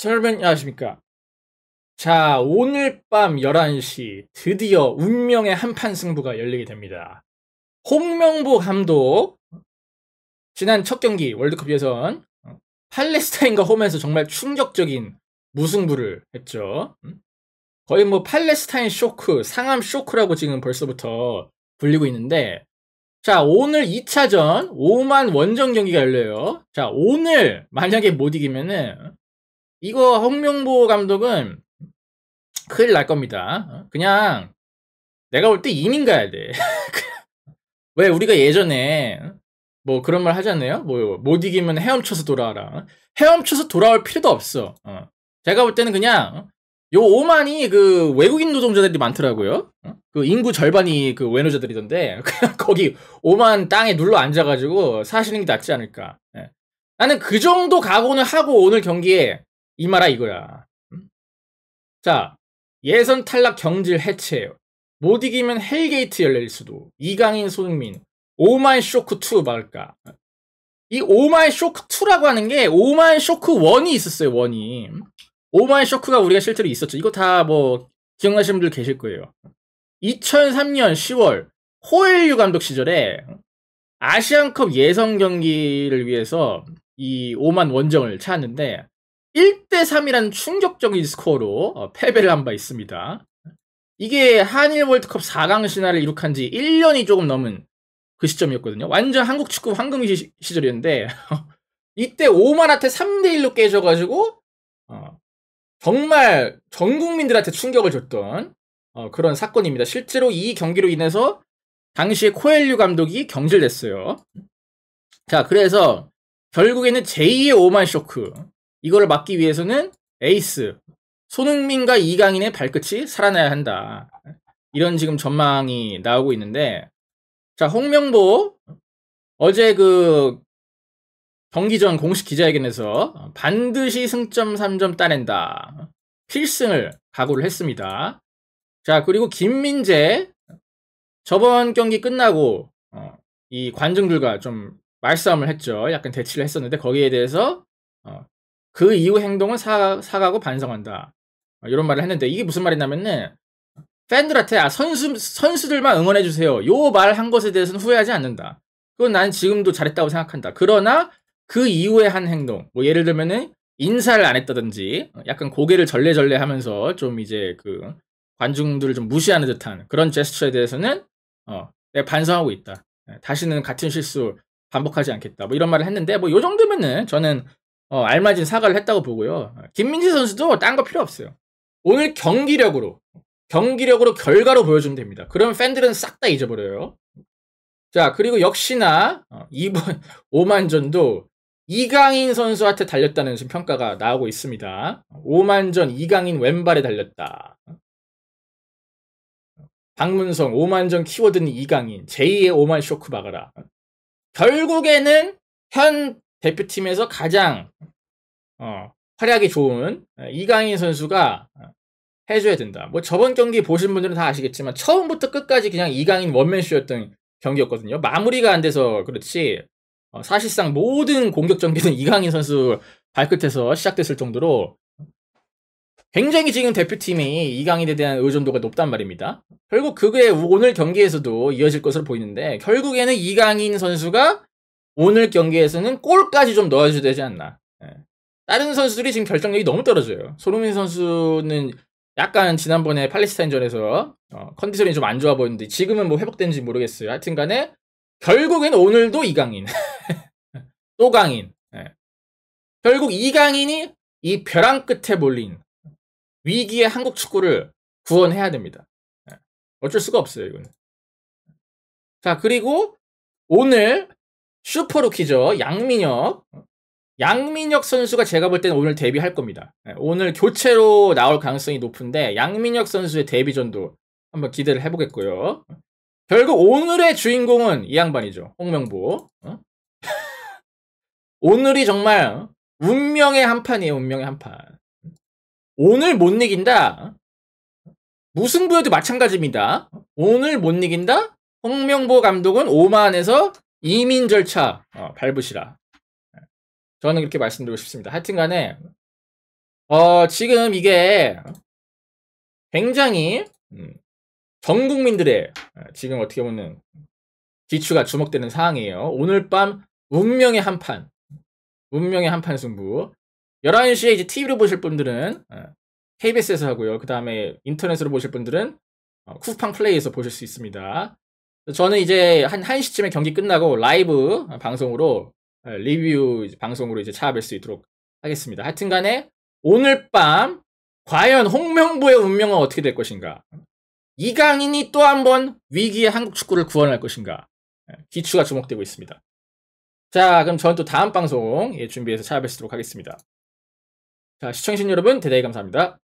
설명이 아, 아십니까자 오늘 밤 11시 드디어 운명의 한판 승부가 열리게 됩니다 홍명보 감독 지난 첫 경기 월드컵 예선 팔레스타인과 홈에서 정말 충격적인 무승부를 했죠 음? 거의 뭐 팔레스타인 쇼크 상암 쇼크라고 지금 벌써부터 불리고 있는데 자 오늘 2차전 5만 원정 경기가 열려요 자 오늘 만약에 못 이기면은 이거 홍명보 감독은 큰일 날 겁니다. 어? 그냥 내가 볼 때 이민 가야 돼. 왜 우리가 예전에 어? 뭐 그런 말 하잖아요. 뭐못 이기면 헤엄쳐서 돌아와라. 어? 헤엄쳐서 돌아올 필요도 없어. 어. 제가 볼 때는 그냥 요 오만이 그 외국인 노동자들이 많더라고요. 어? 그 인구 절반이 그 외노자들이던데 그냥 거기 오만 땅에 눌러 앉아가지고 사시는 게 낫지 않을까. 예. 나는 그 정도 각오는 하고 오늘 경기에 이하라 이거야. 음? 자, 예선 탈락 경질 해체예요. 못 이기면 헬게이트 열릴 수도. 이강인 손흥민. 오마이 쇼크 2 말까. 이 오마이 쇼크 2라고 하는 게 오마이 쇼크 1이 있었어요, 1이. 음? 오마이 쇼크가 우리가 실제로 있었죠. 이거 다 뭐 기억나시는 분들 계실 거예요. 2003년 10월 호일류 감독 시절에 아시안컵 예선 경기를 위해서 이 오만 원정을 찾았는데 1대3이라는 충격적인 스코어로 어, 패배를 한 바 있습니다. 이게 한일 월드컵 4강 신화를 이룩한 지 1년이 조금 넘은 그 시점이었거든요. 완전 한국 축구 황금 기 시절이었는데 이때 오만한테 3대1로 깨져가지고 어, 정말 전 국민들한테 충격을 줬던 어, 그런 사건입니다. 실제로 이 경기로 인해서 당시에 코엘류 감독이 경질됐어요. 자, 그래서 결국에는 제2의 오만 쇼크, 이거를 막기 위해서는 에이스, 손흥민과 이강인의 발끝이 살아나야 한다. 이런 지금 전망이 나오고 있는데, 자, 홍명보, 어제 그 경기 전 공식 기자회견에서 반드시 승점 3점 따낸다. 필승을 각오를 했습니다. 자, 그리고 김민재, 저번 경기 끝나고, 어, 이 관중들과 좀 말싸움을 했죠. 약간 대치를 했었는데, 거기에 대해서, 어, 그 이후 행동을 사, 사과하고 반성한다. 어, 이런 말을 했는데 이게 무슨 말이냐면은 팬들한테 아 선수 선수들만 응원해 주세요. 요 말 한 것에 대해서는 후회하지 않는다. 그건 난 지금도 잘했다고 생각한다. 그러나 그 이후에 한 행동, 뭐 예를 들면은 인사를 안 했다든지 어, 약간 고개를 절레절레 하면서 좀 이제 그 관중들을 좀 무시하는 듯한 그런 제스처에 대해서는 어, 내가 네, 반성하고 있다. 네, 다시는 같은 실수 반복하지 않겠다. 뭐 이런 말을 했는데 뭐요 정도면은 저는 어, 알맞은 사과를 했다고 보고요. 김민지 선수도 딴 거 필요 없어요. 오늘 경기력으로 경기력으로 결과로 보여주면 됩니다. 그러면 팬들은 싹 다 잊어버려요. 자 그리고 역시나 어, 이번 5만전도 이강인 선수한테 달렸다는 지금 평가가 나오고 있습니다. 5만전 이강인 왼발에 달렸다. 박문성 5만전 키워드는 이강인 제2의 5만 쇼크 박아라. 결국에는 현 대표팀에서 가장 어, 활약이 좋은 어, 이강인 선수가 어, 해줘야 된다. 뭐 저번 경기 보신 분들은 다 아시겠지만 처음부터 끝까지 그냥 이강인 원맨쇼였던 경기였거든요. 마무리가 안 돼서 그렇지 어, 사실상 모든 공격 전기는 이강인 선수 발끝에서 시작됐을 정도로 굉장히 지금 대표팀이 이강인에 대한 의존도가 높단 말입니다. 결국 그게 오늘 경기에서도 이어질 것으로 보이는데 결국에는 이강인 선수가 오늘 경기에서는 골까지 좀 넣어줘야 되지 않나. 예. 다른 선수들이 지금 결정력이 너무 떨어져요. 손흥민 선수는 약간 지난번에 팔레스타인전에서 어, 컨디션이 좀 안 좋아 보였는데 지금은 뭐 회복된지 모르겠어요. 하여튼 간에 결국엔 오늘도 이강인. 또 강인. 예. 결국 이강인이 이 벼랑 끝에 몰린 위기의 한국 축구를 구원해야 됩니다. 예. 어쩔 수가 없어요, 이거는. 자, 그리고 오늘 슈퍼루키죠. 양민혁. 양민혁 선수가 제가 볼 때는 오늘 데뷔할 겁니다. 네, 오늘 교체로 나올 가능성이 높은데 양민혁 선수의 데뷔전도 한번 기대를 해보겠고요. 결국 오늘의 주인공은 이 양반이죠. 홍명보. 어? 오늘이 정말 운명의 한 판이에요. 운명의 한 판. 오늘 못 이긴다. 무승부여도 마찬가지입니다. 오늘 못 이긴다. 홍명보 감독은 오만에서 이민 절차 어, 밟으시라. 저는 그렇게 말씀드리고 싶습니다. 하여튼간에 어, 지금 이게 굉장히 음, 전 국민들의 어, 지금 어떻게 보면 기추가 주목되는 상황이에요. 오늘 밤 운명의 한판, 운명의 한판 승부. 11시에 이제 TV로 보실 분들은 KBS에서 어, 하고요. 그 다음에 인터넷으로 보실 분들은 어, 쿠팡 플레이에서 보실 수 있습니다. 저는 이제 한 1시쯤에 경기 끝나고 라이브 방송으로 어, 리뷰 방송으로 이제 찾아뵐 수 있도록 하겠습니다. 하여튼 간에 오늘 밤 과연 홍명보의 운명은 어떻게 될 것인가? 이강인이 또 한번 위기의 한국 축구를 구원할 것인가? 예, 기추가 주목되고 있습니다. 자, 그럼 저는 또 다음 방송 예, 준비해서 찾아뵙도록 하겠습니다. 자, 시청해주신 여러분 대단히 감사합니다.